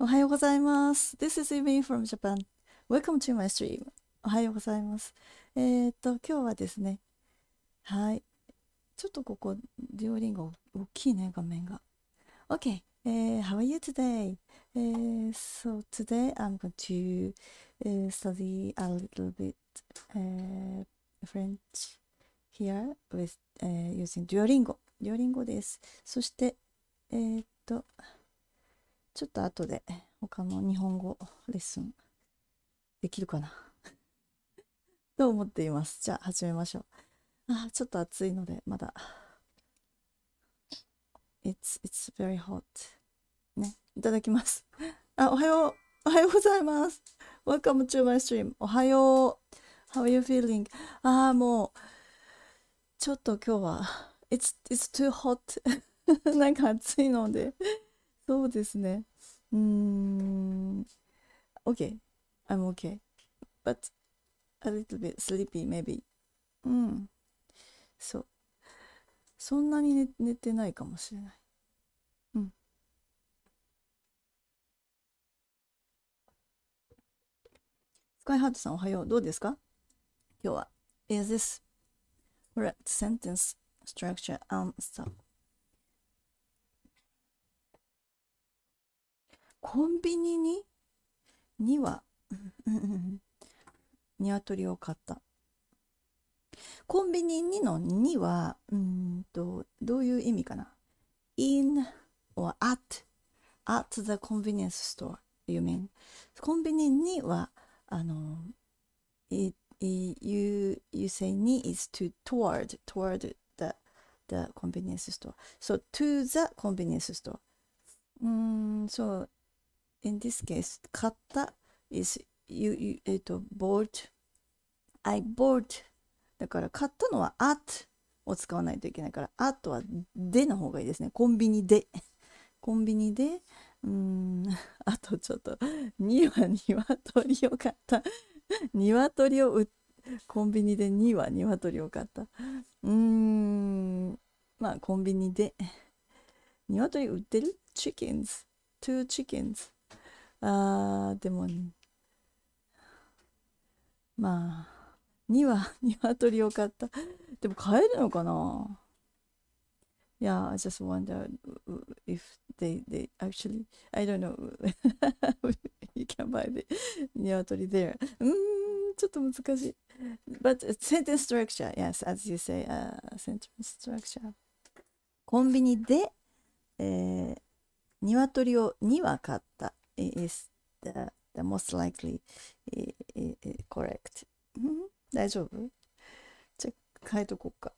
おはようございます。This is Yumi from Japan. Welcome to my stream. おはようございます。えー、っと、今日はですね、はい。ちょっとここ、デュオリンゴ大きいね、画面が。Okay, h o w are you today? え h so today I'm going to uh, study a little bit uh, French here with uh, using Duolingo. Duolingo です。そして、えー、っと、ちょっと後で他の日本語レッスンできるかな と思っています。じゃあ始めましょう。あちょっと暑いのでまだ。It's, it's very hot. ね、いただきます。あ、おはよう。おはようございます。Welcome to my stream. おはよう。How are you feeling? ああ、もう、ちょっと今日は、It's, it's too hot. なんか暑いので、そうですね。Mm, okay, I'm okay, but a little bit sleepy maybe. うん、そう。そんなに寝寝てないかもしれない。うん。スカイハートさんおはよう。どうですか今日は。Is this correct sentence structure and stuff? コンビニにには、ニワトリを買った。コンビニにの2は、うんと、どういう意味かな ?in or at, at the convenience store, you mean? コンビニには、あの、you, you say に is to toward, toward the, the convenience store. So, to the convenience store. うん、そう、in this case 買った is you, you えっ、と bought I bought だから買ったのは at を使わないといけないから at はでの方がいいですねコンビニで コンビニでうん あとちょっと2は鶏を買った鶏 を売コンビニで2は鶏を買ったうんまあコンビニで鶏売ってる chickens two chickens あーでも、ね、まあ2羽鶏を買ったでも買えるのかな Yeah, I just wonder if they, they actually, I don't know, you can buy the niwatori there. うん、ちょっと難しい。But sentence structure, yes, as you say,、uh, sentence structure. コンビニで、えー、鶏を2羽買った。is the, the most likely correct. 大丈夫じゃあ変えとこうか。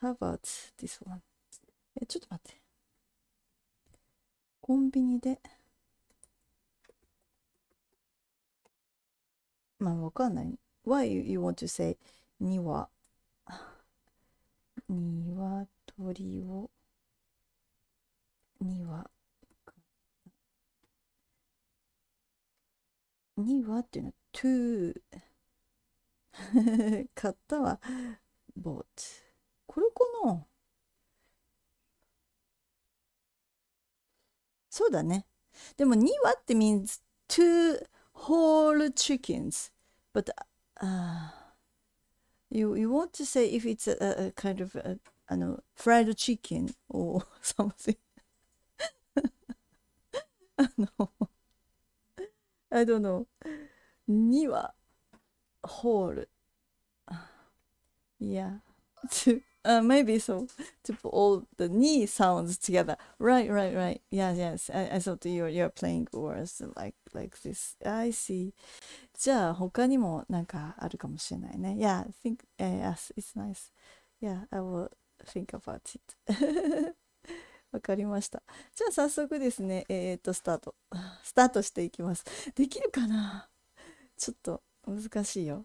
How about this one? え、ちょっと待って。コンビニで。まあ、わかんない。Why you want to say には鶏をにはにはっていうのは to 買ったは bought これかなそうだねでもにはって means two whole chickens but、uh, you, you want to say if it's a, a kind of a, あの fried chicken or something あの I don't know. Yeah, To, uh, maybe so. To put all the ni sounds together. Right, right, right. Yeah, yes. I, I thought you're, you're playing words like, like this. I see. じゃあ他にもなんかあるかもしれないね。Yeah, I think, uh, yes, it's nice. Yeah, I will think about it. わかりました。じゃあ早速ですね、えー、っと、スタート。スタートしていきます。できるかなちょっと難しいよ。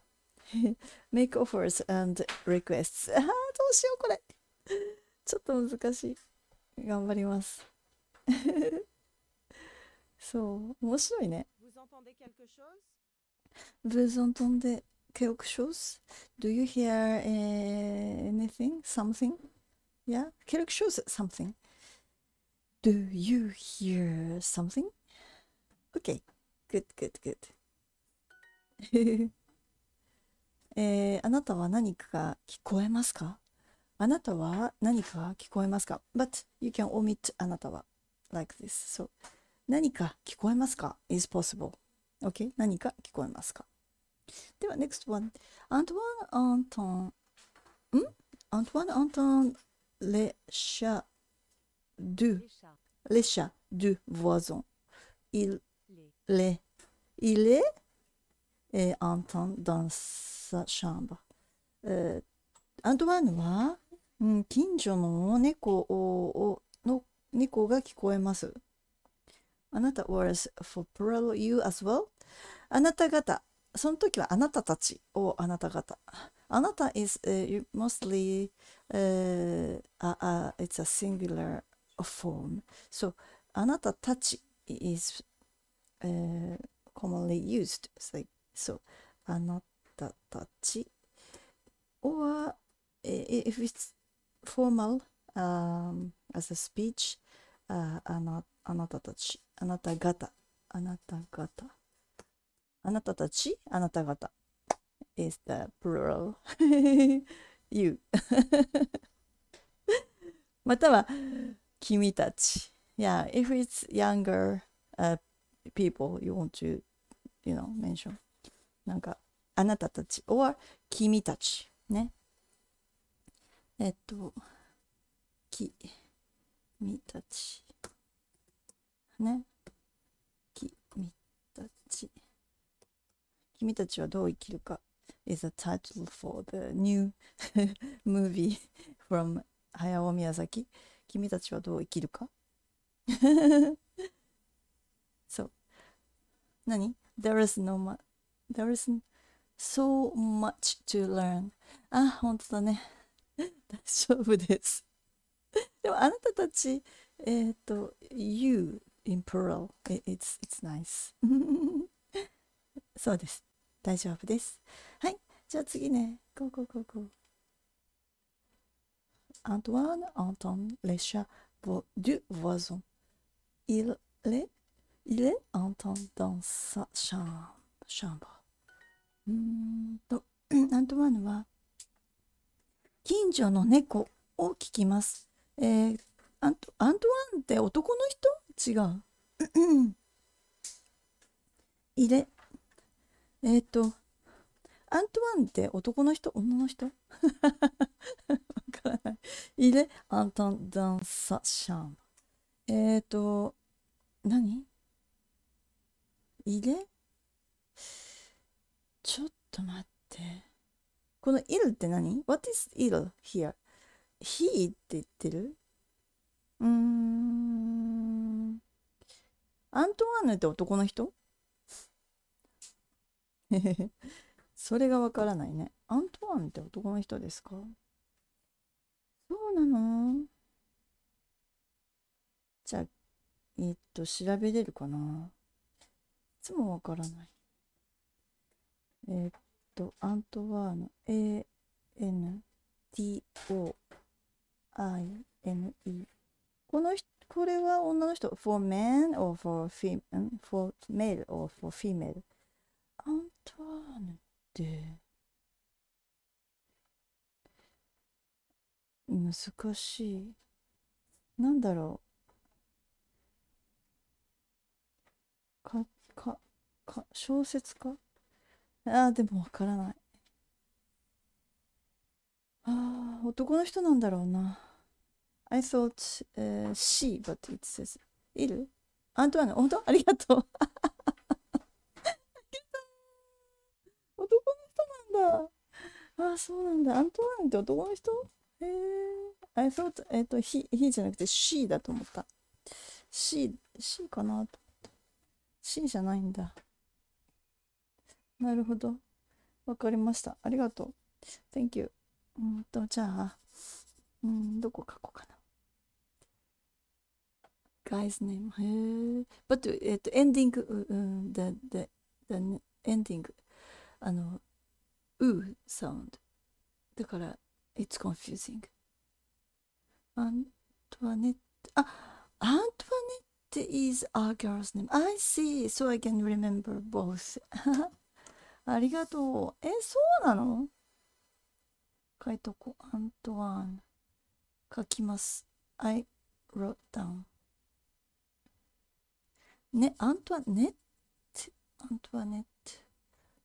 Make offers and requests. ああ、どうしよう、これ。ちょっと難しい。頑張ります。そう、面白いね。Vous entendez quelque chose? Do you hear anything? Something? Yeah? Quelque chose? Something? Do you hear something? Okay, good, good, good. えー、あなたは何かが聞こえますかあなたは何かが聞こえますか ?But you can omit あなたは like this. So 何か聞こえますか ?is possible. Okay? 何か聞こえますかでは next one. a アントワン・アントン。んアントワン・アントン・レ・シャ・ドゥ。les chats du voisin. Il les, il est, et entend dans sa chambre. Euh, Antoine は、近所の猫をの猫が聞こえます。あなた was for plural you as well? uh, uh, it's a singular form. So, anata tachi is uh, commonly used. It's like, so, anata tachi. Or if it's formal um, as a speech, uh, anata tachi, anata gata, anata gata. Anata tachi, anata gata is the plural. you. または君たち yeah if it's younger、uh, people you want to you know mention なんかあなたたち or 君たちねえっと君たちね君たち君たちはどう生きるか is a title for the new movie from Hayao Miyazaki 君たちはどう生きるか そう。何 ?There is no much, there is so much to learn. あ、本当だね。大丈夫です。でもあなたたち、えっ、ー、と、you in plural, it's, it's nice. そうです。大丈夫です。はい。じゃあ次ね。こうこうこう。Antoine entend les chats du voisin. Il les, il les entend dans sa chambre. うんと、アントワーヌは、近所の猫を聞きます。えー、アントアントワンって男の人違う。入れ。えっ、ー、と、アントワンって男の人女の人から est en temps d a n えっ、ー、と、何 Il ちょっと待って。このいるって何 ?What is i る here? He って言ってるうーん。アントワーヌって男の人 それがわからないね。アントワーヌって男の人ですかそうなのじゃあ、えー、っと、調べれるかないつもわからない。えー、っと、アントワーヌ、A-N-T-O-I-N-E。この人、これは女の人、for m a n or for female, for male or for female。アントワーヌって、難しい。なんだろう。か、か、か、小説家ああ、でもわからない。ああ、男の人なんだろうな。I thought、uh, she, but it says, いるアントワーヌ、本当ありがとう。男の人なんだ。ああ、そうなんだ。アントワーヌって男の人えー、g そうえっ、と、ひ、ひじゃなくて C だと思った。C、C かなと思った。C じゃないんだ。なるほど。わかりました。ありがとう。Thank you. んと、じゃあ、うん、どこ書こうかな。Guy's name. へえ。But, えっ、と、エンディング、うん、the, the, the ending. あの、う sound。だから、It's confusing. アントワネット、あ、アントワネット is a girl's name. I see. So I can remember both. ありがとう。え、そうなの書いとこう。アントワン。書きます。I wrote down. ね、アントワネット。アントワネッ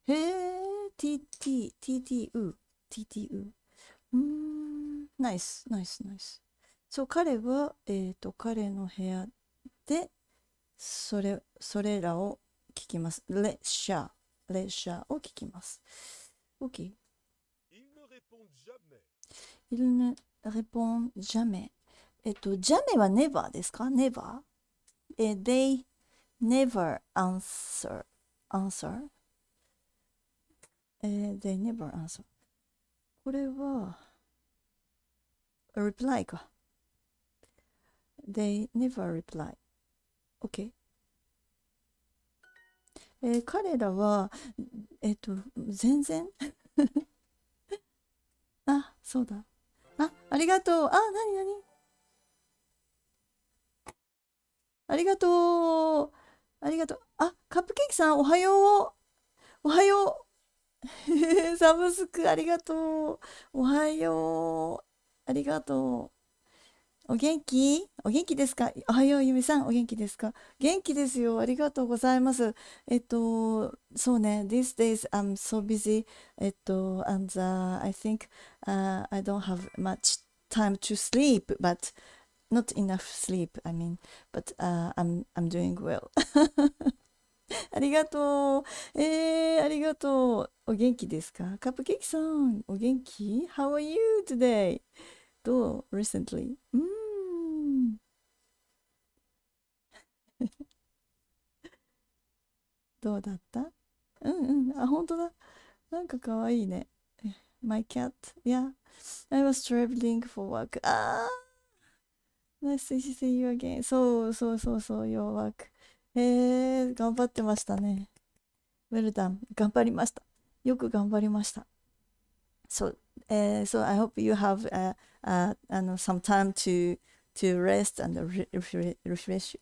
ト。へえ、TT、TTU、TTU。うん、ナイス、ナイス、ナイス。そう、彼は、えっ、ー、と、彼の部屋で、それ、それらを聞きます。ッシャーを聞きます。OK。Il ne répond jamais. えっと、jamais は never ですか ?never? え、they never answer. answer? え、they never answer. これは、reply か。They never reply. OK? えー、彼らは、えっ、ー、と、全然 あ、そうだ。あ、ありがとう。あ、なになにありがとう。ありがとう。あ、カップケーキさん、おはよう。おはよう。サブスクありがとう。おはよう。ありがとう。お元気お元気ですかおはよう、ゆみさん。お元気ですか元気ですよ。ありがとうございます。えっと、そうね。These days I'm so busy. えっと、and、uh, I think、uh, I don't have much time to sleep, but not enough sleep, I mean. But、uh, I'm, I'm doing well. ありがとう。えー、ありがとう。お元気ですかカップケーキさん、お元気 ?How are you today? どう ?recently? うーん。どうだったうんうん。あ、本当だ。なんかかわいいね。My cat. Yeah. I was traveling for work. ああ Nice to see you again. そうそうそうそう、your work. へえ、頑張ってましたね。ウェルダン、頑張りました。よく頑張りました。そう、え、h so I hope you have uh, uh, some time to, to rest and refresh.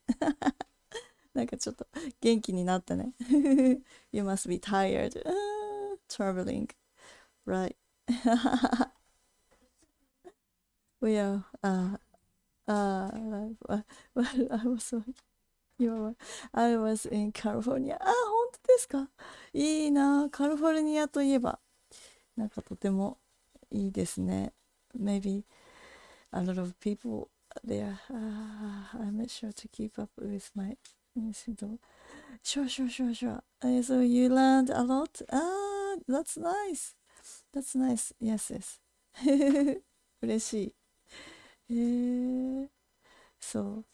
なんかちょっと元気になったね。you must be tired. Traveling. Right. we are, uh, uh, well, I was like, y o I was in California. あ、本当ですかいいな。カリフォルニアといえば、なんかとてもいいですね。Maybe a lot of people there.、Uh, I'm not sure to keep up with my incident. Sure, sure, sure, sure.、Uh, so you learned a lot? Ah, that's nice. That's nice. Yes, yes. 嬉しい。えー、そう。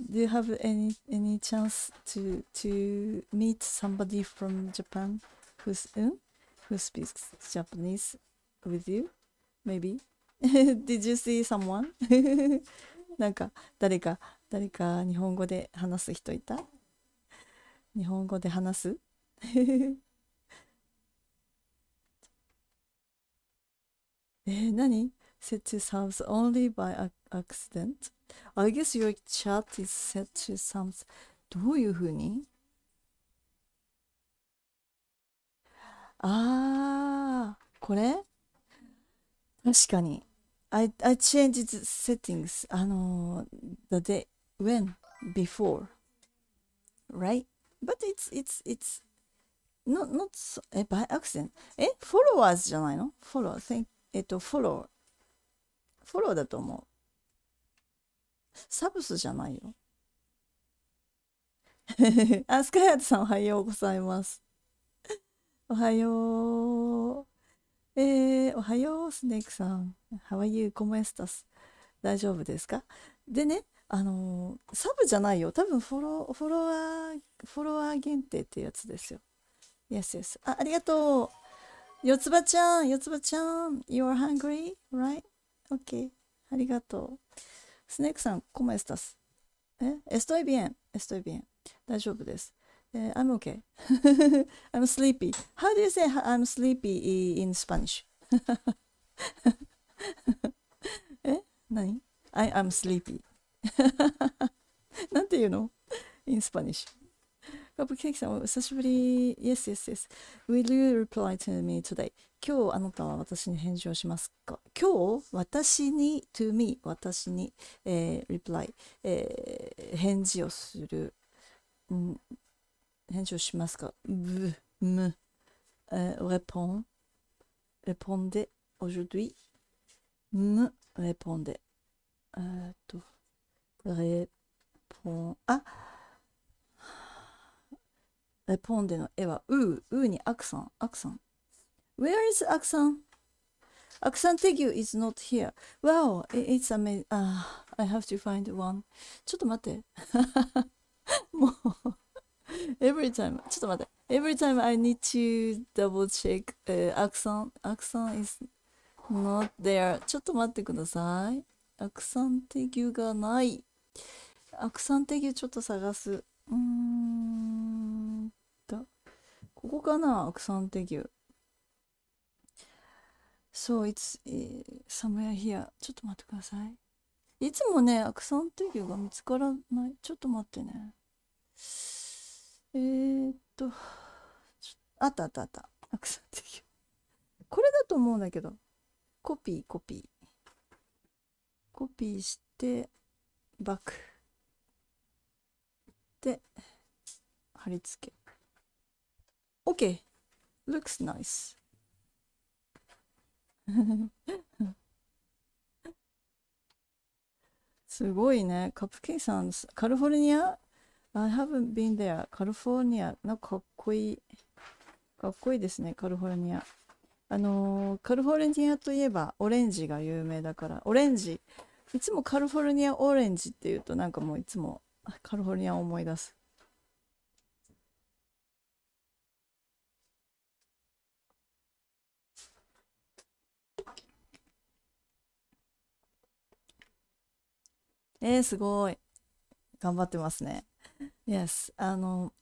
Do you have any any chance to to meet somebody from Japan who's um, who speaks Japanese with you? Maybe. Did you see someone? なんか誰か誰か日本語で話す人いた？日本語で話す？えー、何？Said to s o u n d only by accident? I guess your chat is set to something. どういうふうにああ、これ確かに。I, I changed settings, あのー、the day, when, before, right? But it's, it's, it's, not, not, so, え、by accident. え、f o l l o w e s じゃないの ?follow, thank, えっと、follow, follow だと思う。サブスじゃないよ。あ、スカイアートさんおはようございます。おはよう。えー、おはよう、スネークさん。How are you? コ o m スタス。大丈夫ですかでね、あのー、サブじゃないよ。多分フォロフォロワー、フォロワー限定ってやつですよ。Yes, yes. あ、ありがとう。四つ葉ちゃん、四つ葉ちゃん。You are hungry, right? o k ありがとう。Snake さん、como estas? ¿Eh? Estoy bien. Estoy bien. 大丈夫です。Uh, eh, I'm okay. I'm sleepy. How do you say I'm sleepy in Spanish? え何 eh? ?I am sleepy. なんて言うの ?in Spanish. カップケーキさん、お久しぶり。Yes, yes, yes. Will you reply to me today? 今日あなたは私に返事をしますか今日私に to me 私に、えー、reply、えー、返事をする、うん、返事をしますか vous me、えー、répond répondez aujourd'hui me répondez えー、っと répond あレポンデの絵は、う、うにアクさん、アクさん。Where is Aksan? Aksan Tegu is not here. Wow, it's amazing. Ah, I have to find one. ちょっと待って。もう。Every time. ちょっと待って。Every time I need to double check、uh, Aksan. Aksan is not there. ちょっと待ってください。Aksan Tegu がない。Aksan Tegu ちょっと探す。うーんと。ここかな ?Aksan Tegu。そう、いつ、s s o m e ちょっと待ってください。いつもね、アクサン定義が見つからない。ちょっと待ってね。えー、っと、あったあったあった。アクサン定義。これだと思うんだけど。コピー、コピー。コピーして、バック。で、貼り付け。OK! Looks nice. すごいね。カップケイさん、カリフォルニア ?I haven't been there. カリフォルニア。なんかかっこいい。かっこいいですね、カリフォルニア。あのー、カリフォルニアといえばオレンジが有名だから、オレンジ。いつもカリフォルニアオレンジっていうとなんかもういつもカリフォルニアを思い出す。えー、すごい。頑張ってますね。Yes, あの、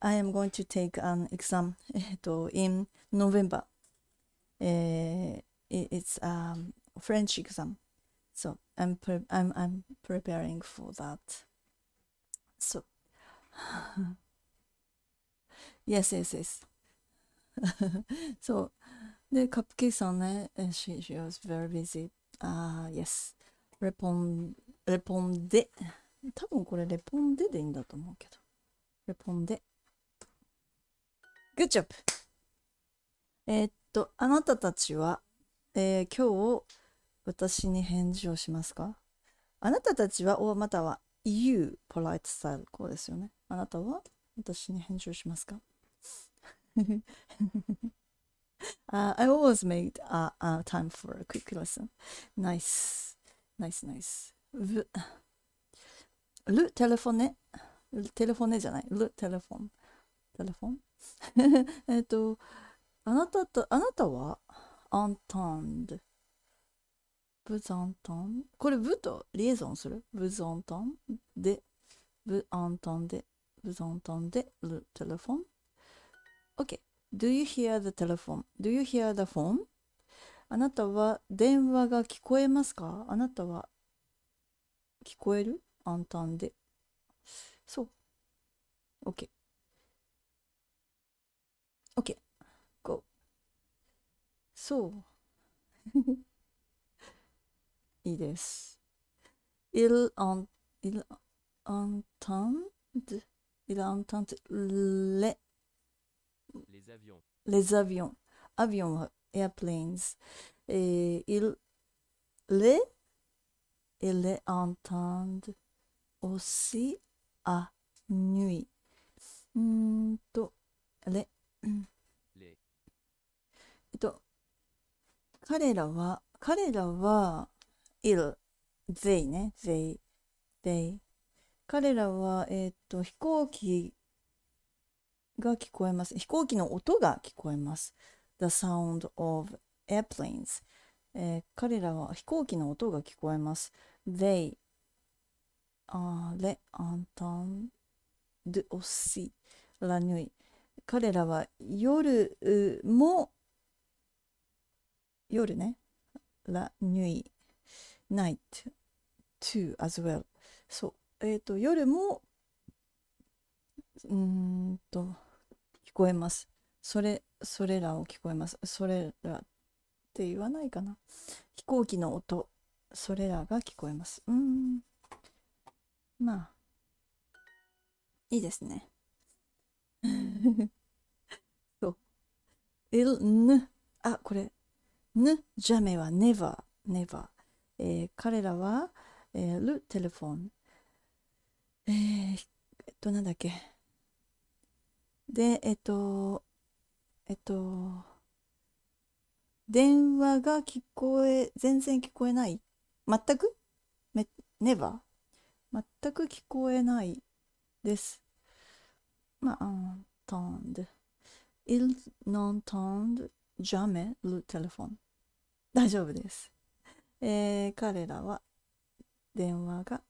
I am going to take an exam えっと、in November. えー、it's a French exam. So I'm, pre I'm, I'm preparing for that. So, yes, yes, yes. so, the で、カップケーキさんね、she, she was very busy. Ah, yes. レポン、レポンデ。多分これレポンデでいいんだと思うけど。レポンデ。Good job! えー、っと、あなたたちは、えー、今日私に返事をしますかあなたたちは、おまたは You polite style こうですよね。あなたは私に返事をしますか uh, I always made a, a time for a quick lesson. Nice. ナイスナイス。ル、ルテレフォンネ。テレフォンねじゃない。ルテレフォン。テレフォンえっと、あなたと、あなたは、アンタンド。ブザントン。これ、ブとリエゾンするブザントンで、ブアンタンで、ブザントンで、ルテレフォン。OK。Do you hear the telephone? Do you hear the phone? あなたは電話が聞こえますかあなたは聞こえるアンタンで。そう。OK。OK。Go。そう。いいです。Il en, i entend, il entend les, les avions. Les avions. Avion は airplanes. Et il les, il les entend aussi à nuit. Mm, to, les. えっと、彼らは、彼らは、いる。they ね、they, they. 彼らは、えっと、飛行機が聞こえます。飛行機の音が聞こえます。The sound of airplanes、えー、彼らは飛行機の音が聞こえます。They a le e n t e n d e aussi la nuit 彼らは夜も夜ね la nuit night too as well そうえっ、ー、と夜もうんと聞こえますそれそれらを聞こえます。それらって言わないかな。飛行機の音、それらが聞こえます。うん。まあ、いいですね。そう。il, n, あ、これ。n, ジャメは never, never。えー、彼らは、えー、ル、テレフォン。えー、えっと、なんだっけ。で、えっと、えっと電話が聞こえ全然聞こえない全くめネバー全く聞こえないですまあ entende il n'entende jamais le téléphone 大丈夫です、えー、彼らは電話が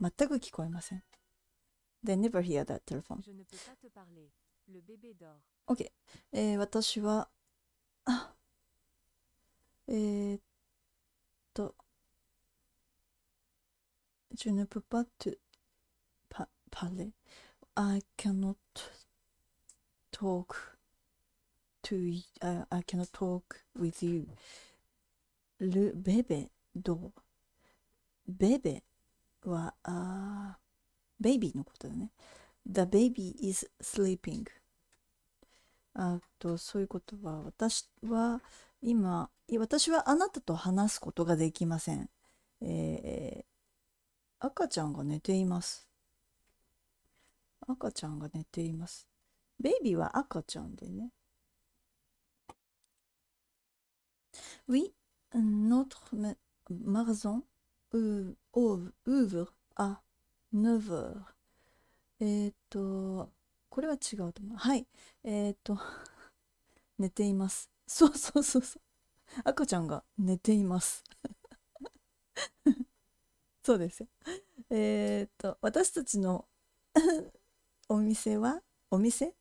全く聞こえません They never hear that telephone. Je ne peux pas te parler. Le bébé dort. OK。えー、私は、あ、えー、っと、ジュ n プパト u パレ、I cannot talk to u I cannot talk with you. ルベベドベベは、あベイビーのことだね。The baby is sleeping. あとそういうことは私は今私はあなたと話すことができません、えー、赤ちゃんが寝ています赤ちゃんが寝ていますベイビーは赤ちゃんでね Oui, notre maison ouvre à 9h. えっと、これは違うと思う。はい。えっ、ー、と、寝ています。そうそうそうそう。赤ちゃんが寝ています。そうですよ。えっ、ー、と、私たちの お店は、お店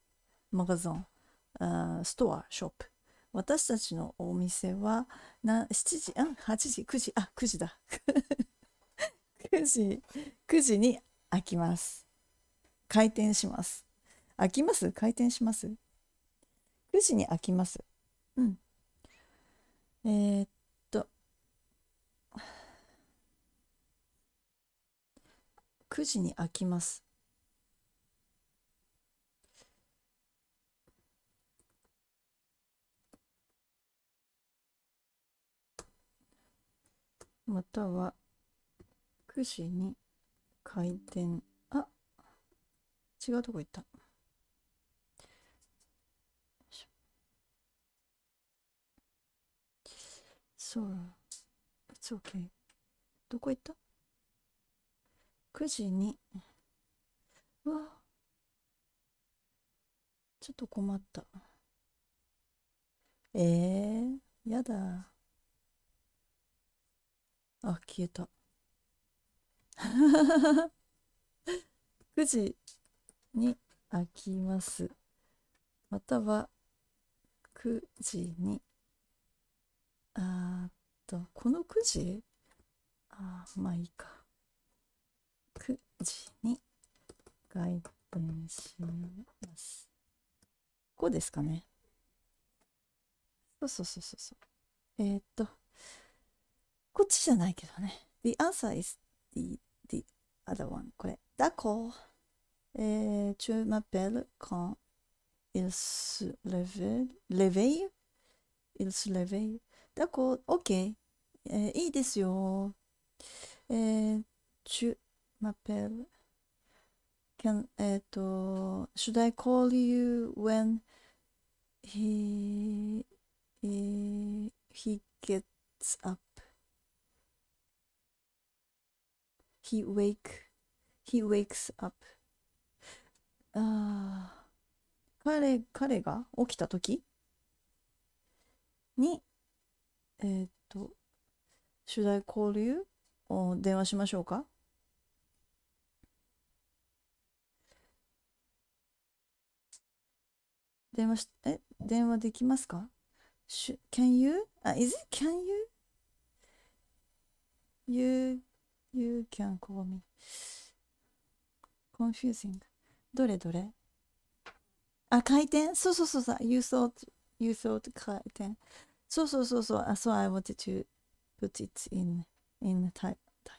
マガゾン、ストア、ショップ。私たちのお店は、な7時、あ、8時、9時、あ、9時だ。9時、9時に開きます。開店します。開きます開店します ?9 時に開きます。うん。えー、っと、9時に開きます。または9時に開店あ違うとこ行った s o It's okay. どこ行った ?9 時に。うわちょっと困った。えー、やだ。あ、消えた。9 時に開きます。または9時にあっと、このくじあまあいいか。くじに外転します。こうですかね。そうそうそうそうそう。えー、っと、こっちじゃないけどね。The answer is the, the other one. これ。だこ。え c t tu m'appelles quand il se réveille. Il se réveille. だこ、OK、えー、いいですよ。えー、ちゅ、まぺる。c a えっ、ー、と、should I call you when he, he, he gets up? He wake, he wakes up. ああ、彼、彼が起きた時にえー、っと、取材交流を電話しましょうか電話し、え、電話できますか ?Can you? あ、is it can you?You, you can call me.Confusing. どれどれあ、回転そうそうそうそう。You thought, you thought 回転。そうそうそうそう。あ、そう、I w a n t to put it in, in t イタ e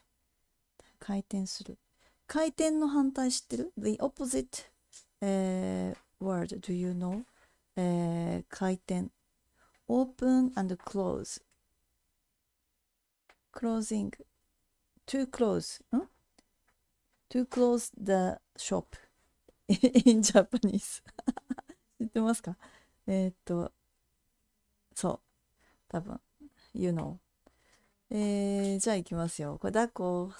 回転する。回転の反対知ってる ?The opposite、uh, word, do you know?、Uh, 回転。open and close. closing. to close. ん to close the shop in Japanese 知ってますかえー、っとそう多分 You know えー、じゃあ行きますよこれ抱っこ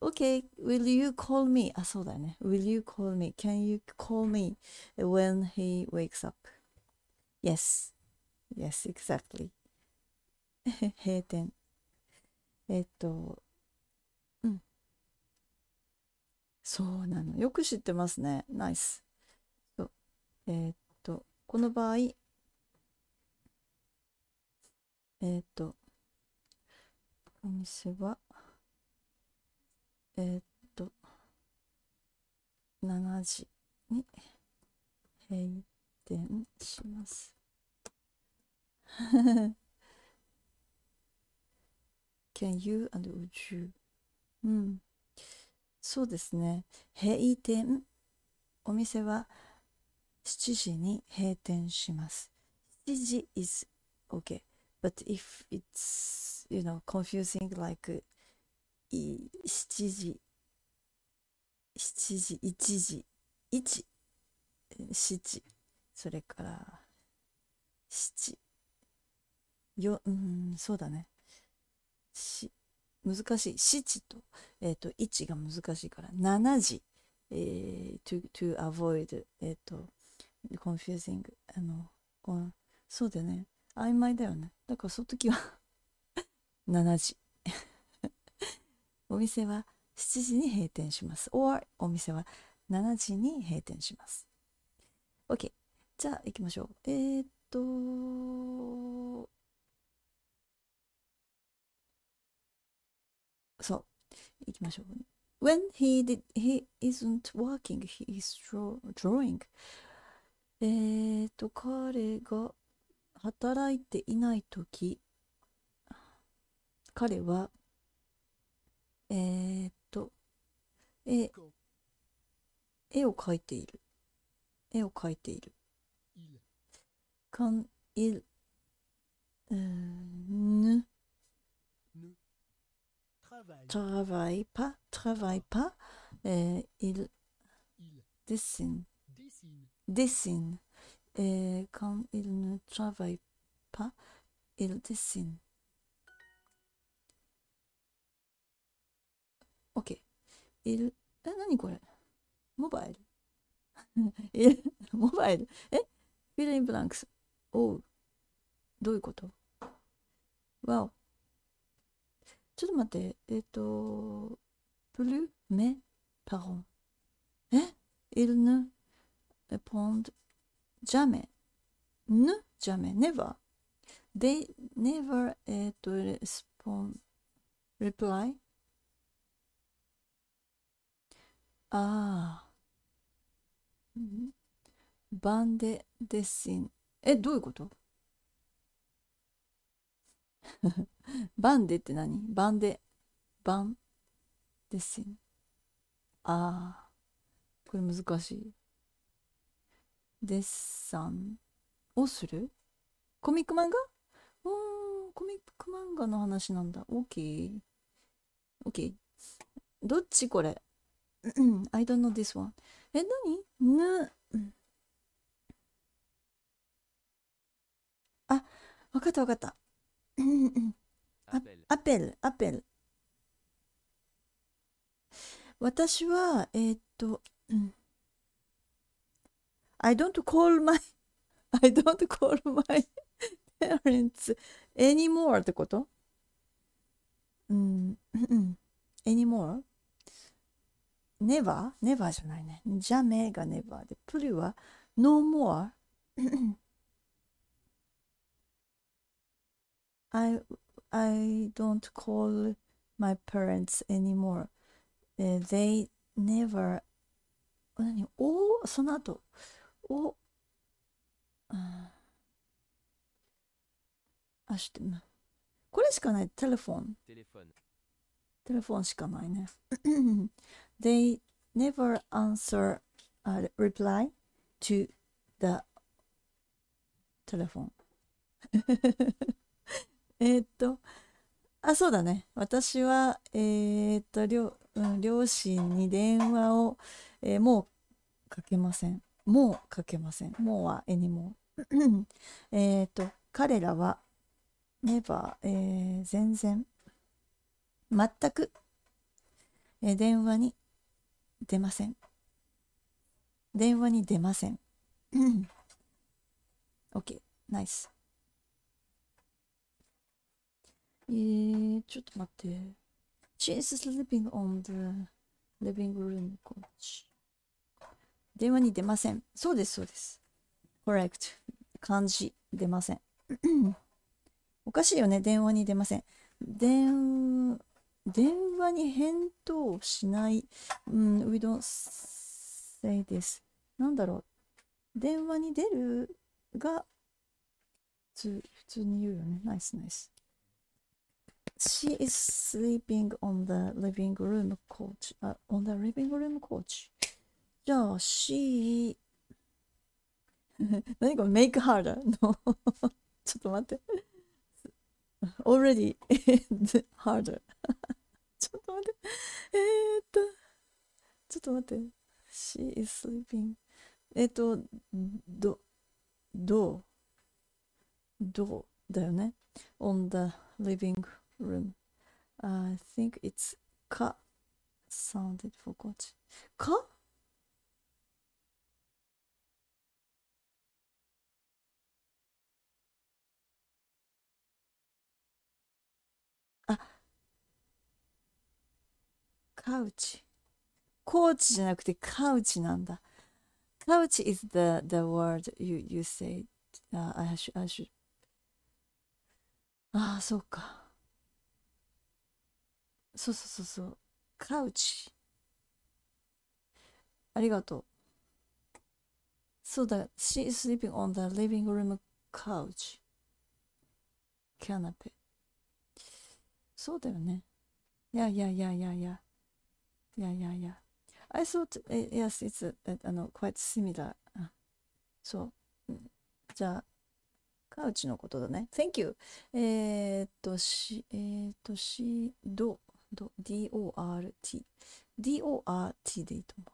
Okay, will you call me? あ、そうだね。Will you call me? Can you call me when he wakes up? Yes. Yes, exactly. 閉店。えっと、うん。そうなの。よく知ってますね。ナイス。えー、っと、この場合、えっ、ー、と、お店は、えっ、ー、と、7時に閉店します。Can you and would you? うん。そうですね。閉店。お店は7時に閉店します。7時 is OK。a y But if it's, you know, confusing, like 7時、7時、1時、一時、1時、7それから七。時、よ、うん、そうだね。し、難しい。七と、えっ、と、一が難しいから、七時、えー、to, to avoid, えっと、confusing, あの、こそうだね。曖昧だよねだからその時は7 時お店は7時に閉店します or お店は7時に閉店します OK じゃあ行きましょうえー、っとそう行きましょう When he, did, he isn't working, he is drawing. えっと、彼が働いていない時彼はえー、っと絵絵を描いている絵を描いている quand il euh, ne travaille pas, travaille pas, euh, il dessine, dessine, quand il ne travaille pas, il dessine. Ok. Il... Ah, nest quest Mobile. Mobile. Eh? Filling blanks. Oh. Qu'est-ce que c'est? Wow. Attends un Euh... Plus mes parents. Eh? Hein? il ne répond. jamais. Ne, jamais, never. They never to respond, reply. Ah. バンデデッシン。え、どういうことバンデって何バンデ、バンデッシン。ああ。これ難しい。デッサンをするコミック漫画おー、コミック漫画の話なんだ。OK。OK。どっちこれ ?I don't know this one. え、なにぬ。あ、わかったわかった。アアペル、アペル。私は、えー、っと、うん I don't call my I don't call my parents anymore ってことうん、anymore? never? never じゃないね。じゃめが never で、プリは no more. I, I don't call my parents anymore. Eh, they never 何おその後を、うん、あしてこれしかないテレフォンテレフォンテレフォンしかないね They never answer a reply to the テレフォンえっとあそうだね私はえー、っと両,、うん、両親に電話を、えー、もうかけませんもう書けません。もうは anymore。えっと、彼らは n e v えー、全然、全く、えー、電話に出ません。電話に出ません。OK、ナイス。えー、ちょっと待って。She's sleeping on the living room couch. 電話に出ません。そうです、そうです。correct。漢字、出ません。おかしいよね、電話に出ません。電、電話に返答しない。うん、we don't say this. なんだろう。電話に出るが、普通、普通に言うよね。ナイスナイス。She is sleeping on the living room couch.、Uh, on the living room couch. じゃあ C 何これ make harder のちょっと待って already harder ちょっと待って。えー、っと、ちょっと待って。She is sleeping. えー、っと、ど、どう、どうだよね。on the living room. I think it's か sounded forgot. かカウチ。コーチじゃなくてカウチなんだ。カウチ is the, the word you, you say.、Uh, I should, I should. ああ、そうか。そうそうそうそう。カウチ。ありがとう。そうだ。She is sleeping on the living room couch. キャナペ。そうだよね。いやいやいやいやいや。Yeah, yeah, yeah. I thought, yes, it's あの quite similar. そう。じゃあ、カウチのことだね。Thank you. えっと、し、えー、っと、し、ど、ど、D-O-R-T。D-O-R-T でいいと思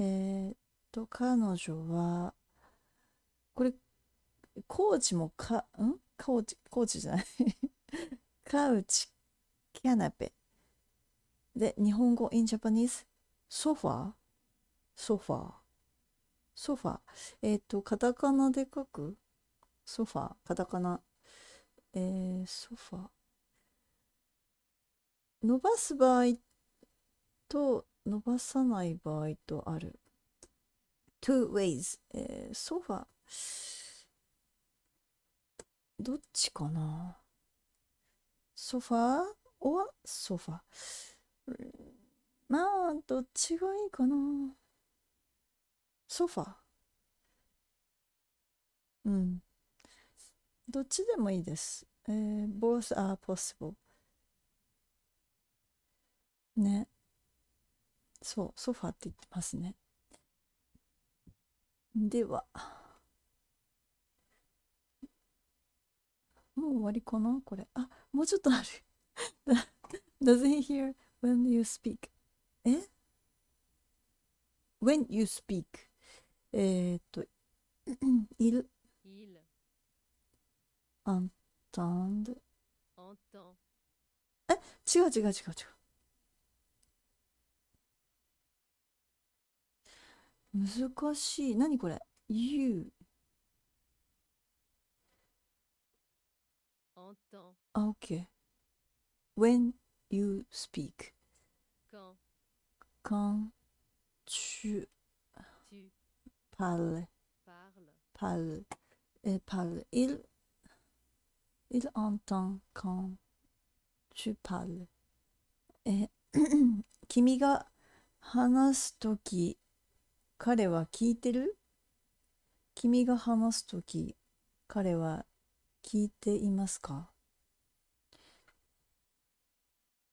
う。えー、っと、彼女は、これ、コーチもか、んコーチ、コーチじゃない。カウチ、キャナペ。で、日本語 in Japanese ソファーソファーソファーえっ、ー、と、カタカナで書くソファーカタカナ。えー、ソファー伸ばす場合と伸ばさない場合とある。two ways、えー、ソファどっちかなソファーオアソファーまあどっちがいいかなソファうんどっちでもいいです、えー、both are possible ねそうソファって言ってますねではもう終わりかなこれあもうちょっとある d o e s he hear When you speak. え ?When you speak. えっと、いる。いる。あんたんで。あんたえ違う違う違う違う。難しい。何これ ?You。あ、OK。When you speak. Quand, Quand tu, tu parles, parles, parles, et parle. Il, il entend quand tu parles. Et 君が話すとき、彼は聞いてる君が話すとき、彼は聞いていますか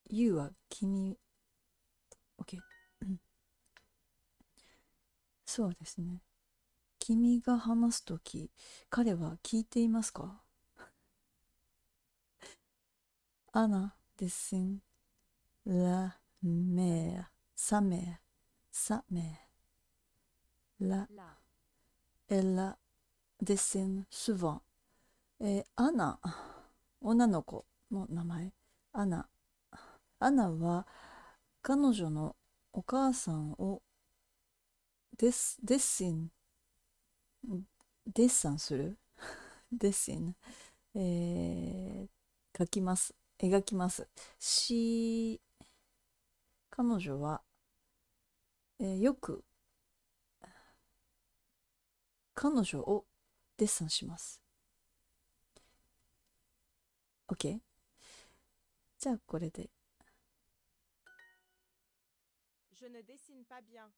You は君。OK そうですね。君が話すとき、彼は聞いていますかアナ、デッン、ラ、メー、サメー、サメー、ラ、エラ、デッン、スヴァン。えアナ、女の子の名前、アナ、アナは彼女のお母さんをデスデッシンデッサンする デッシン、えー、描きます描きますし彼女は、えー、よく彼女をデッサンします OK じゃあこれで Je ne dessine pas bien.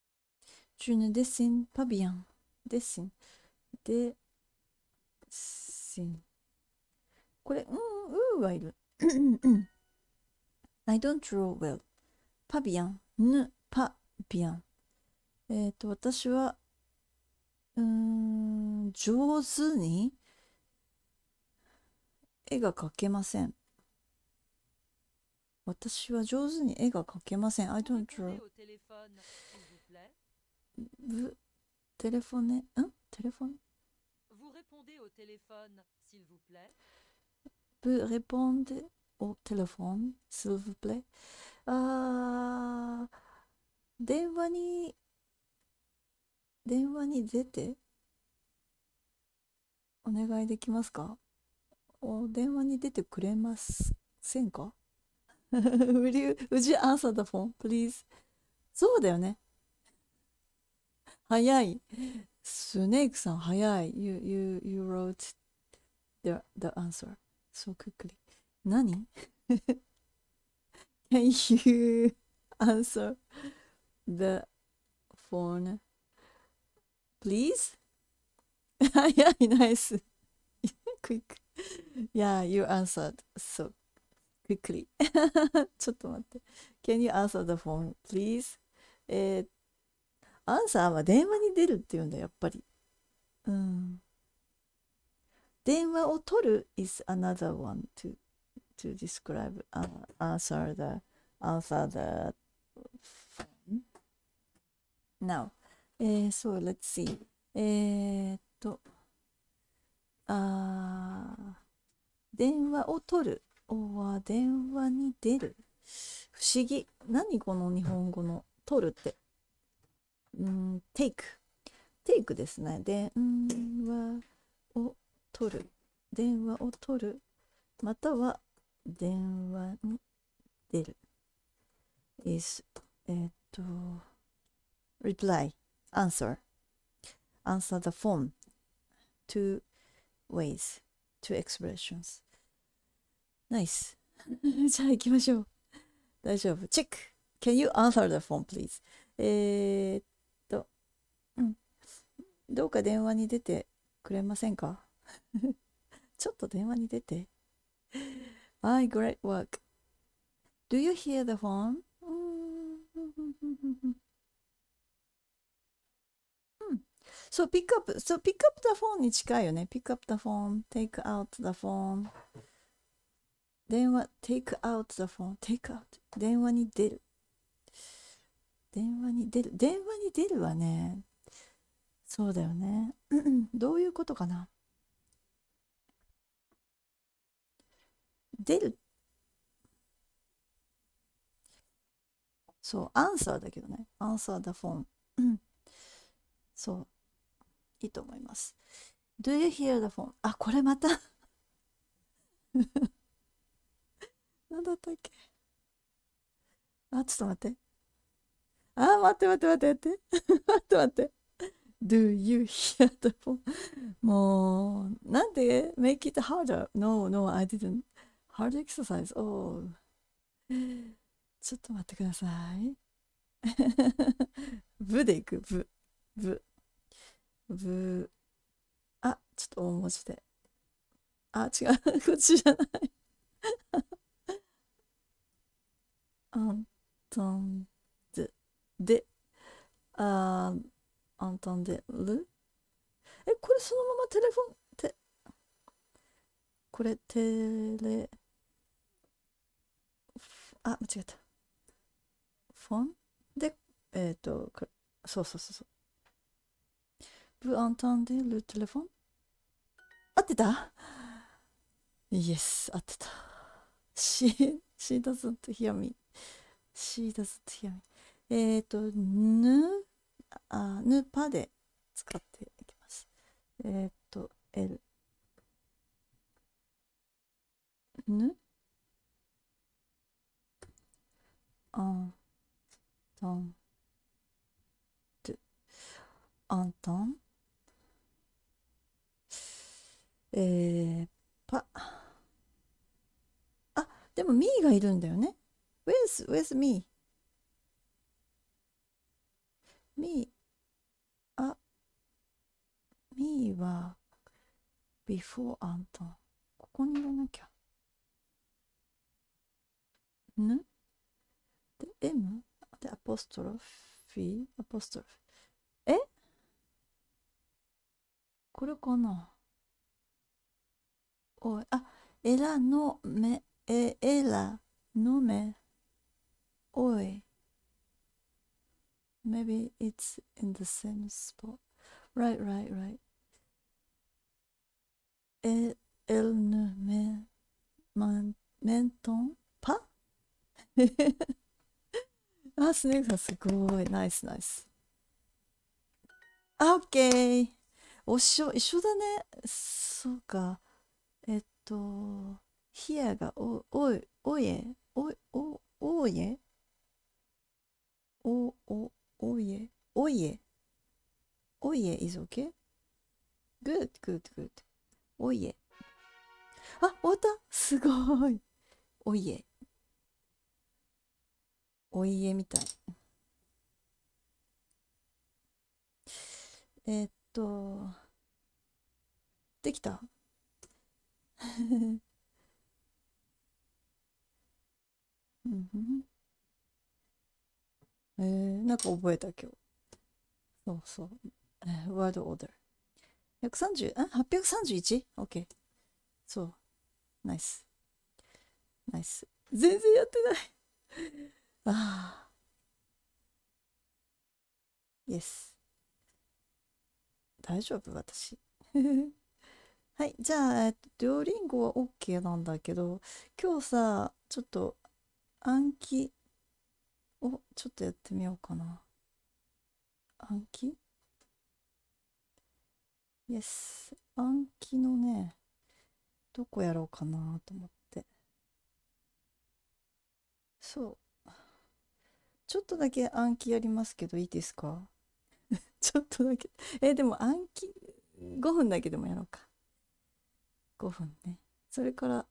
Tu ne dessines pas bien. Dessine. Dessine. これ、うん、うーはいる。I don't draw well. パビアン。ぬ、パビアン。えっ、ー、と、私は、うん、上手に絵が描けません。私は上手に絵が描けません。I don't draw. ぶテレフォネ、んテレフォン Vous répondez au téléphone, s'il vous plaît. Vous répondez au téléphone, s'il vous plaît. あ電話に、電話に出て、お願いできますかお電話に出てくれませんか would you would you answer the phone, please? そうだよね。早い。スネークさん早い。You, you, you wrote the, the answer so quickly. 何 Can you answer the phone, please? 早い、ナイス。quick. Yeah, you answered so quickly ちょっと待って Can you answer the phone please? えー、アンサーは電話に出るっていうんだやっぱりうん電話を取る is another one to, to describe、uh, answer the answer the phone now えー、so let's see えー、っとあ電話を取るは電話に出る不思議何この日本語の取るってうんテイクテイクですね電話を取る電話を取るまたは電話に出る is えっと reply answer answer the phone two ways two expressions ナイス。じゃあ行きましょう。大丈夫。チェック !Can you answer the phone, please? えー、っと、うん。どうか電話に出てくれませんかちょっと電話に出て。はい、great work. Do you hear the phone? そう、ピックアップ、そう、ピックアップ the phone に近いよね。Pick up the phone, take out the phone. 電話 take out the phone take out 電話に出る電話に出る電話に出るはねそうだよねどういうことかな出るそうアンサーだけどねアンサー t フォン。そういいと思います Do you hear the phone? あこれまた 何だったっけあ、ちょっと待って。あ、待って待って待って待って。待って 待って。Do you hear the phone? もう、なんで ?Make it harder.No, no, I didn't.Hard exercise. Oh. ちょっと待ってください。ブ でいく、ブ。ブ。ブ。あ、ちょっと大文字で。あ、違う。こっちじゃない。アントンデ、デ、アアントンデルえ、これそのままテレフォン、て、これテレ、あ、間違えた。フォンで、えっ、と、こそうそうそうそう。ブアントンデる、テレフォン合ってたイエス、合ってた。シー、シーダズンとヒアミー。C だすつやめ。えっ、ー、と、ぬ、あ、ぬぱで使っていきます。えっ、ー、と、L。ぬあ、んたん、と、あんたん。えー、ぱ。あ、でも、みーがいるんだよね。w h e e r s w h e r e s me. me, あ、me は before a アント n ここにいれなきゃ。ぬで、M? で、アポストロフィーアポストロフィー。えこれかなおい、あ、エラのめ、え、エラのめ。Oi. Maybe it's in the same spot. Right, right, right. Elle, elle ne m'entend pas? あ、スネークさんすごい。ナイスナイス。あ、オッケー。おしょ、一緒だね。そうか。えっと、ヒアが、お、おい、おいえ、おい、お、おいえおおおいえおいえおいえ is okay? Good, good, good. おいえ。あ、終わったすごい。おいえ。お家みたい。えー、っと、できた うんえー、なんか覚えた今日。そうそう。えー、word order。130? あ ?831?OK、そう。ナイス。ナイス。全然やってない ああ。Yes。大丈夫私。はい。じゃあ、えっと、両リンゴは OK なんだけど、今日さ、ちょっと暗記をちょっとやってみようかな暗記 ?Yes 暗記のねどこやろうかなと思ってそうちょっとだけ暗記やりますけどいいですか ちょっとだけえでも暗記5分だけでもやろうか5分ねそれから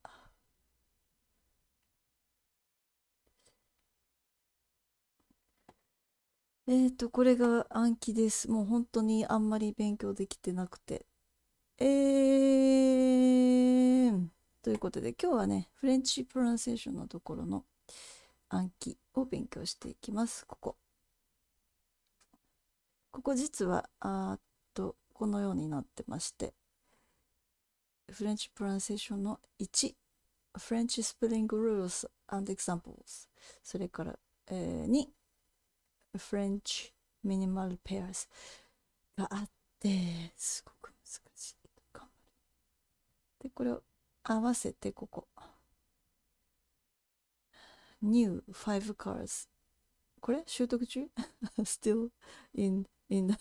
えっ、ー、と、これが暗記です。もう本当にあんまり勉強できてなくて。えー、ということで今日はね、フレンチプロナンセーションのところの暗記を勉強していきます。ここ。ここ実は、あっと、このようになってまして、フレンチプロナンセーションの1、フレンチスプリングルール and e x a m p l それから、えー、2、French Minimal Pairs があってすごく難しいけど頑張るでこれを合わせてここ New Five Cars これ習得中 ?Still in in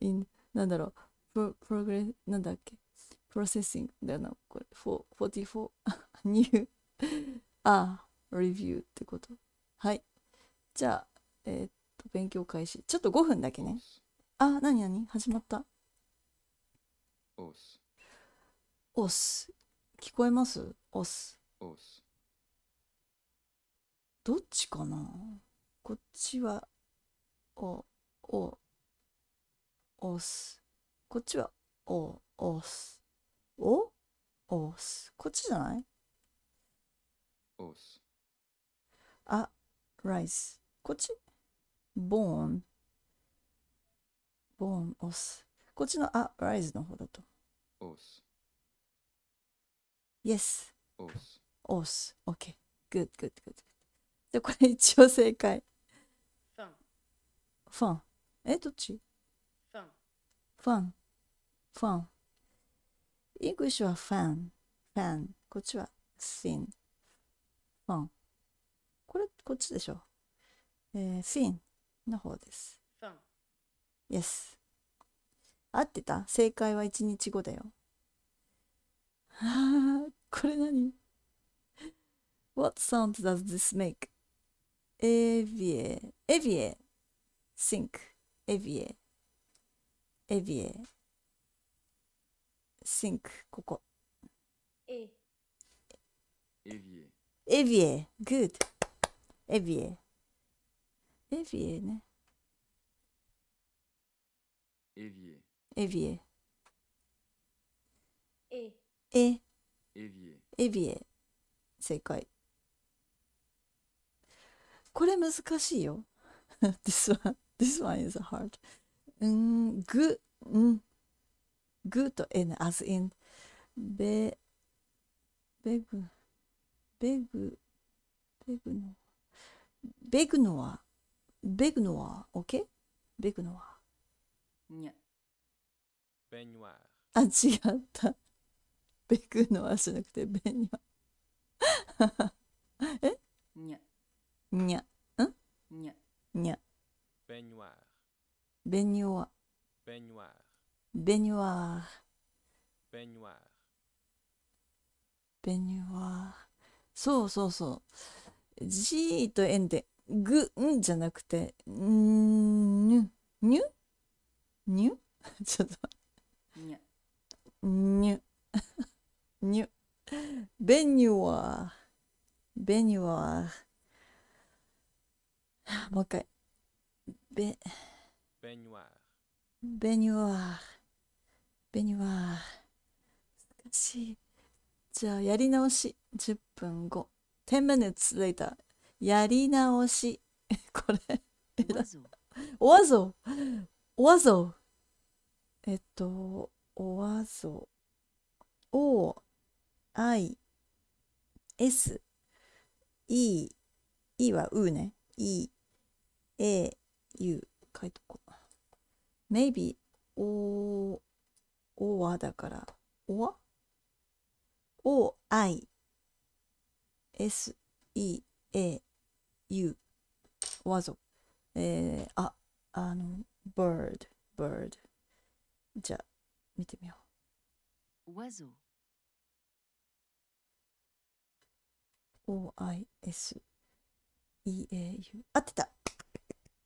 in なんだろう Progress, なんだっけ ?Processing だよなこれ for, 44 new ああ review ってことはいじゃあえー、っと、勉強開始。ちょっと5分だけね。あ、なになに始まった。オすおす聞こえますオすおすどっちかなこっちは、お、お、おすこっちは、お、おすお、おすこっちじゃないおすあ、ライス。こっちボーン。ボーン、r す。こっちの a r ライズの方だと os yes os os ok good good good じゃこれ一応正解ファンファンえどっちファンファンファンイングリッシュはファンファンこっちはス h ン。ファンこれこっちでしょえー、t h の方です。Yes。合ってた正解は1日後だよ。は これ何 ?What sound does this make? エビエ、エビエ、sink、エビエ、エビエ、sink、ここ。エ。エビエ。エビエ、good。エビエ。エビエね。エビエ。ビエ。え。え。エビエ。エビエ。正解。これ難しいよ。this one, this one is hard. うん、ぐ、うん。ぐとえね、as in。べ、べぐ、べぐ、べぐの。べぐのは、baignoire, ok b a i g あ、違った。ベグノアじゃなくてベ ニャ。えにゃ。にゃ。んにゃ。にゃ。ベニュー。ベニワー。ベニワー。ベニワー。ベニワー。ベニワー。そうそうそう。G と N でぐ、んじゃなくて、んにゅ、にゅにゅ ちょっと待って。にゅ。にゅ。ベニュア。ベニュア。もう一回。ベ。ベニュア。ベニュア。ベニュア。難しい。じゃあ、やり直し。10分後。10 minutes later. やり直し。これ、え おわぞ。おわぞ。えっと、おわぞ。お、I、S、E、E はうね。E、A、U 書いとこう。maybe お、おわだから、おわ ?O、I、S、E、A、you わぞえー、ああの bird bird じゃあ見てみようわぞ OIS EAU 合ってた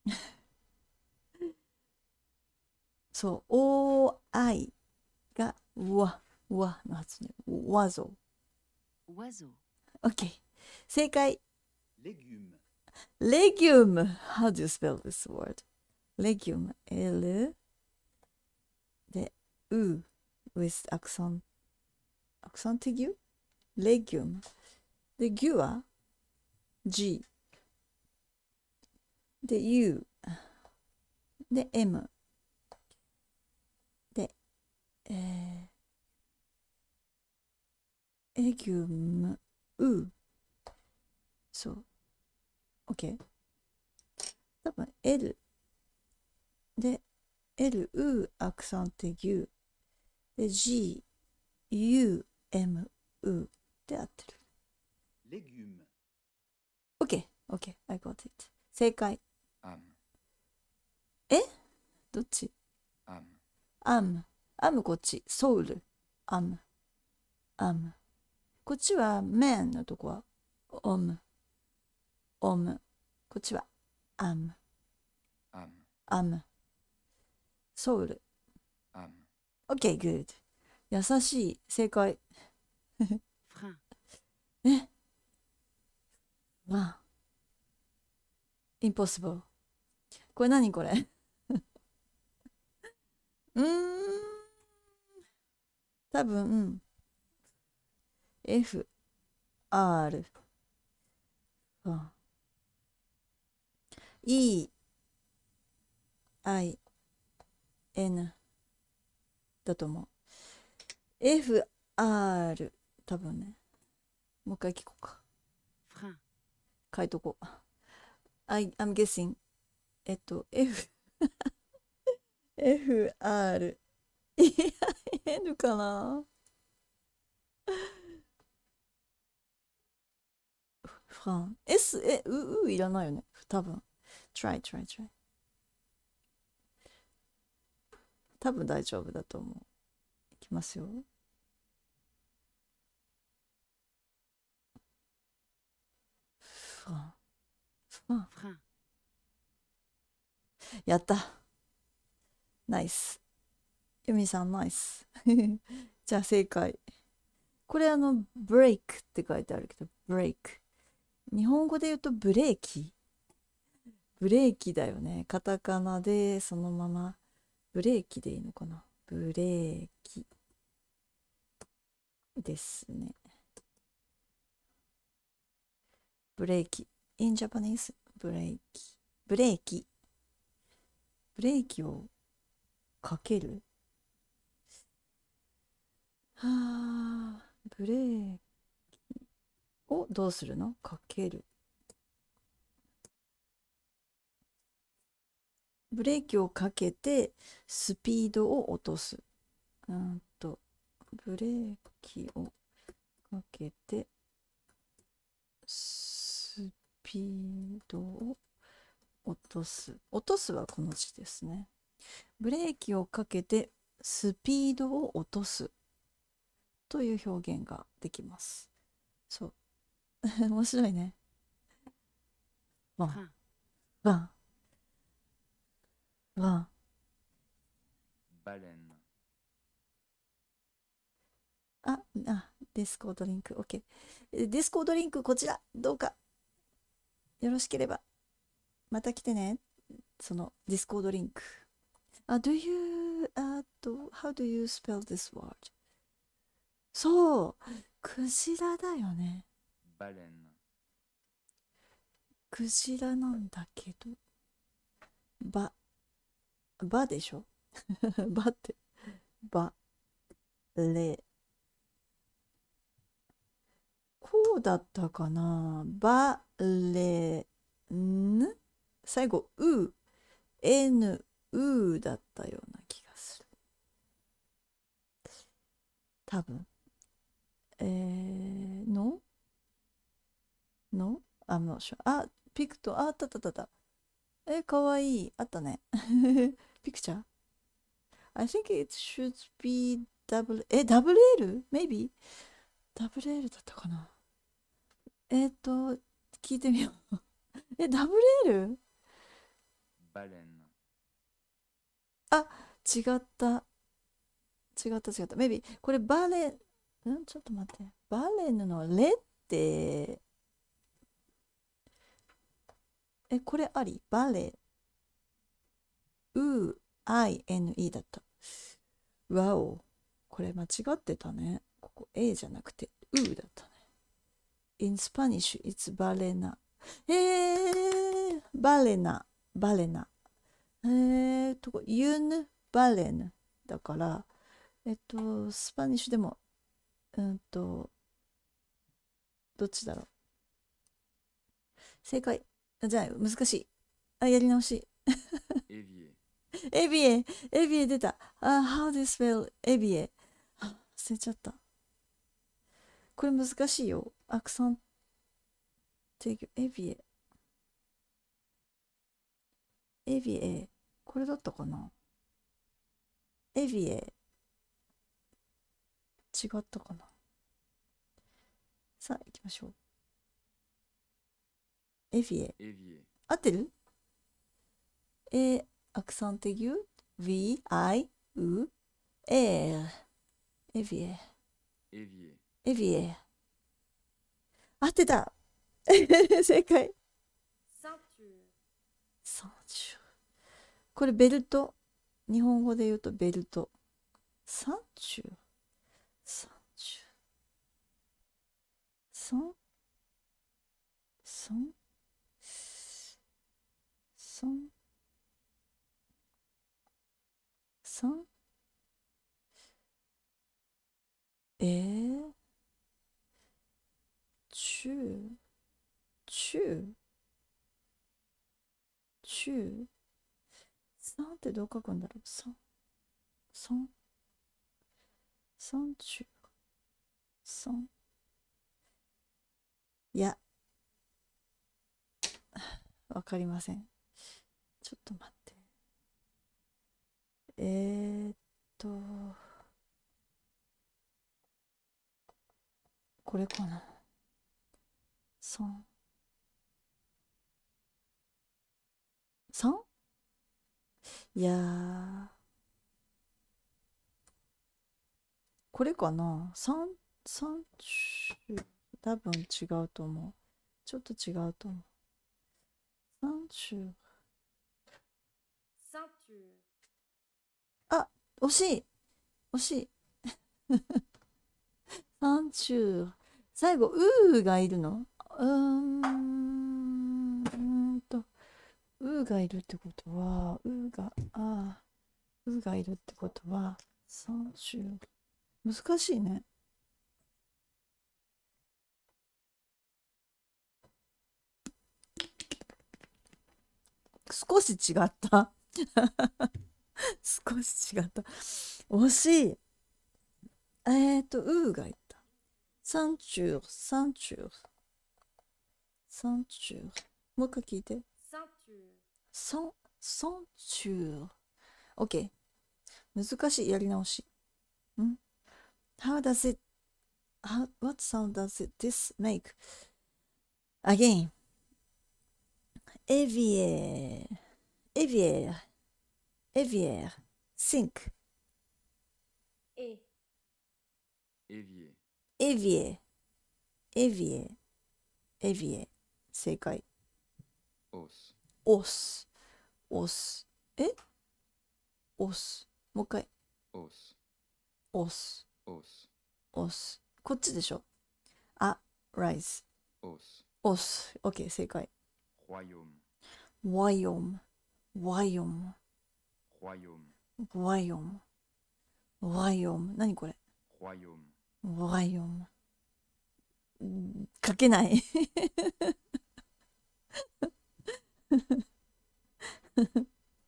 そう OI がわわの発音わぞわぞ OK 正解レギュム Legume. How do you spell this word? Legume. L. The U with accent. Accent aigu? Legume. The gua. G. The U. The M. The. Uh, legume. U. So OK 多分 L で L、U、アクサンテ、U で G、U、M、U で合ってる。レギューム。OK、OK、I got it. 正解。アム。えどっちアム。アム。アムこっち。ソウル。アム。アム。こっちはメンのとこはオム。オム。こっちはアム。アム。アム。ソウル。アム。OK, good. 優しい。正解。フラン。えわ。インポッシブル。これ何これ うーん。多分、F、R。ああ e i n だと思う f r 多分ねもう一回聞こうか書いとこう I, I'm guessing えっと F FR e i N かなフラン S えうういらないよね多分 try, try, try. 多分大丈夫だと思う。いきますよ。フラン。フラン。フラン。やった。ナイス。ユミさん、ナイス。じゃあ正解。これあの、ブレイクって書いてあるけど、ブレイク。日本語で言うとブレーキブレーキだよね。カタカナでそのまま。ブレーキでいいのかな。ブレーキですね。ブレーキ。in Japanese ブレーキ。ブレーキ。ブレーキをかけるはあ、ブレーキをどうするのかける。ブレーキをかけてスピードを落とす。うんと、ブレーキをかけてスピードを落とす。落とすはこの字ですね。ブレーキをかけてスピードを落とすという表現ができます。そう。面白いね。ワン。ワン。は、Baleine. あ、あ、ディスコードリンク、OK。えディスコードリンク、こちら、どうか、よろしければ、また来てね、そのディスコードリンク。あ、do you, あと、how do you spell this word? そう、クジラだよね。Baleine. クジラなんだけど、ば、ばでしょ ばって、ば、れ。こうだったかなば、れ、ん最後、う、えぬ、うだったような気がする。たぶん。えー、ののあ、m あ、ピクト、あ、ったたたた。え、かわいい。あったね。picture. I think it should be double, え、double L? Maybe? double L だったかなえっ、ー、と、聞いてみよう え、ダブル L? バレンあ、違った。違った違った。maybe これバレン、んちょっと待って。バレンのレって、え、これありバレン。う、i, n, e だった。わお。これ間違ってたね。ここ a じゃなくて U だったね。in Spanish, it's バレナ。えー、バレナ、バレナ。えーと、ユン、バレンだから、えっと、スパニッシュでも、うんと、どっちだろう。正解。じゃあ、難しい。あ、やり直し。エビエ、エビエ出た。あ、uh, how do you spell エビエ。あ、忘れちゃった。これ難しいよ。アクサンテギエビエ。エビエ。これだったかなエビエ。違ったかなさあ、行きましょう。エビエ。エビエ合ってるえー accent aigu, V, I, U, R. Évier. Évier. Évier. 合ってた 正解。これベルト。日本語で言うとベルト。サンチュー。サンチュー。サン。サン。サン。さんえー、中？中？うちさんってどう書くんだろうさんさんさんちゅさんいやわかりませんちょっと待ってえー、っと、これかな。3。3? いやこれかな ?3、3種、多分違うと思う。ちょっと違うと思う。3種。惜しい惜しい 三0最後「う」がいるのうーんと「う」がいるってことは「う」が「あ」「う」がいるってことは三0難しいね少し違った 少し違った。惜しい。えっ、ー、と、うーがいった。サンチュー、サンチュー。サンチュー。もう一回聞いて。サンチュー。サン、サンチュー。OK。難しい。やり直し。ん ?How does it, how, what sound does it, this make? Again. エビエ。エビエ。Évière. Sink. É. Évier. Évier. Évier. Évier. C'est 正解。os。os。os。え os。m o も k a i os。os。os。os。Kotsu こっちでしょ。A. rise。os。os。OK、c'est 正解。royaume。royaume。royaume。royaume, royaume, a 何これ royaume, royaume. 書けない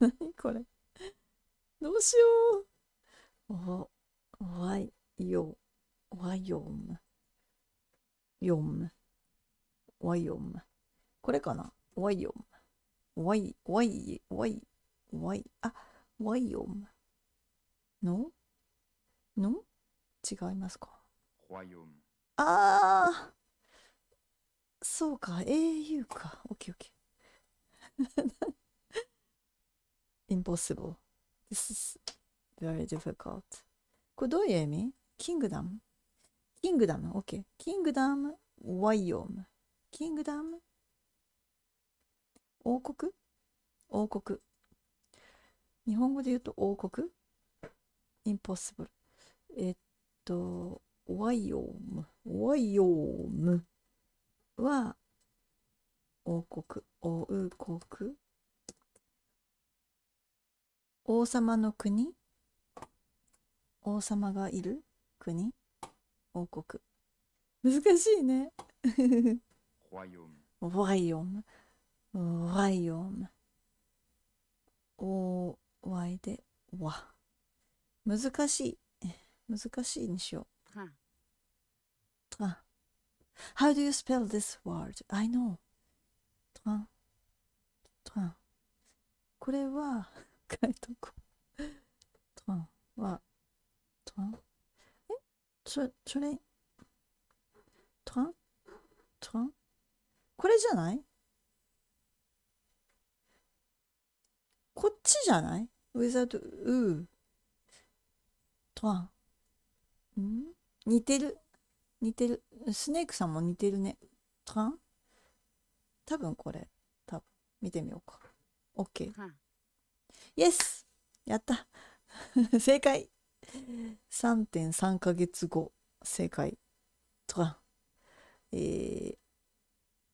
何これどうしようお、わいよ、わよむ。よむ。わよむ。これかなわよむ。わい、わい、わい、わい。あ、ワイオム。のの違いますか。ワイオム。ああそうか、au か。オッケーオッケー。impossible. This is very difficult. これどういう意味キングダムキングダム、オッケー。キングダム、ワイオム。キングダム王国。王国日本語で言うと王国 ?impossible。えっと、ワイオーム。ワイオームは王国。王国。王様の国王様がいる国王国。難しいね。ワイオーム。ワイオム。ワイオム。おわでわ難しい難しいにしようトラン How do you spell this word? I know トラントランこれは 書いとこうトランはトランえそそれトラントランこれじゃないこっちじゃない ?without u とはん似てる。似てる。スネークさんも似てるね。トラン多分これ。多分見てみようか。OK。イエスやった 正解 !3.3 ヶ月後。正解。トラン。えー、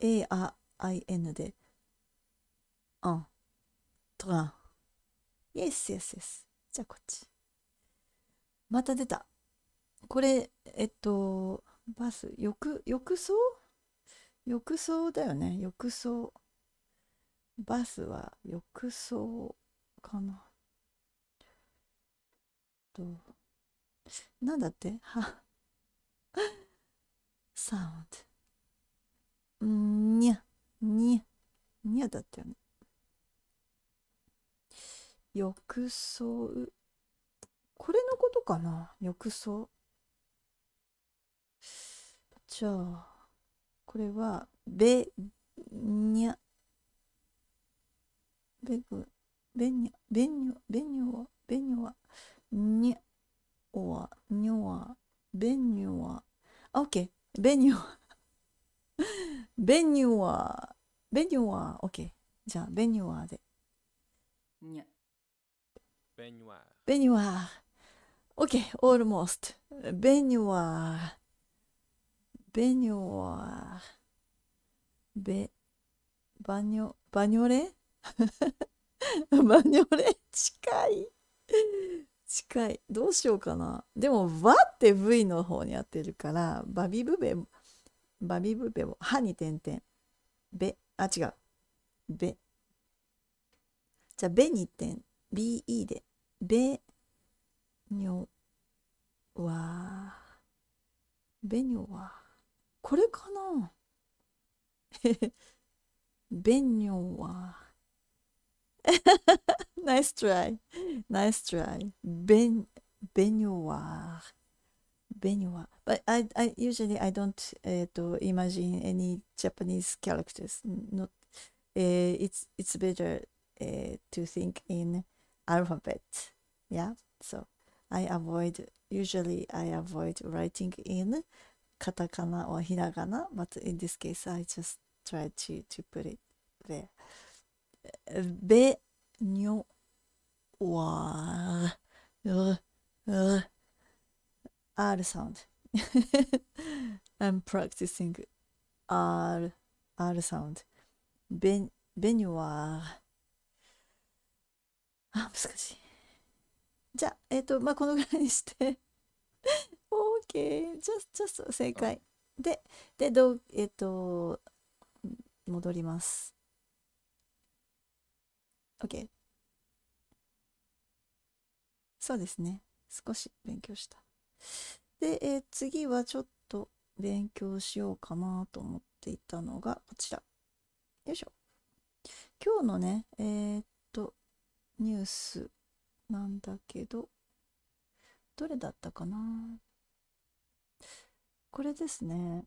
A-R-I-N で。うん。トラン。イエスイエスイエス。じゃあこっち。また出た。これ、えっと、バス、浴、浴槽浴槽だよね。浴槽。バスは浴槽かな。と、なんだっては、サウンド。んにゃ、にゃ、にゃだったよね。浴槽これのことかな浴槽じゃあこれはべにゃべぐべにゃべにょべにょべにょにゃおわにょわべにょはあオッケーべにょベニュア、べにュア、オッケー。じゃあ、ベニュアで。にゃ。ベニワー。オッケー、オールモスト。ベニワー。ベニワー。ベ、バニョ、バニョレバニョレ近い。近い。どうしようかな。でも、バって V の方にやってるから、バビブベ、バビブベもはに点て々んてん。ベ、あ、違う。ベ。じゃあ、ベに点、BE で。べにょわべにょわこれかなべにょわ nice try nice try べべにょわ Benua. But I, I usually I don't uh, to imagine any Japanese characters. Not, uh, it's it's better uh, to think in alphabet yeah so i avoid usually i avoid writing in katakana or hiragana but in this case i just try to to put it there be nyo wa r sound i'm practicing r r sound ben benoir あ、難しい。じゃあ、えっ、ー、と、まあ、このぐらいにして OK。じゃ、じゃ、そう、正解。で、で、どう、えっ、ー、と、戻ります。OK。そうですね。少し勉強した。で、えー、次はちょっと勉強しようかなと思っていたのがこちら。よいしょ。今日のね、えー、ニュースなんだけどどれだったかなこれですね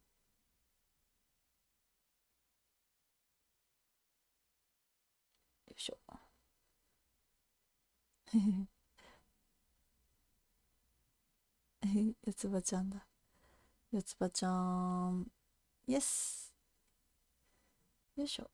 よいしょ 四つ葉ちゃんだ四つ葉ちゃんイエスよいしょ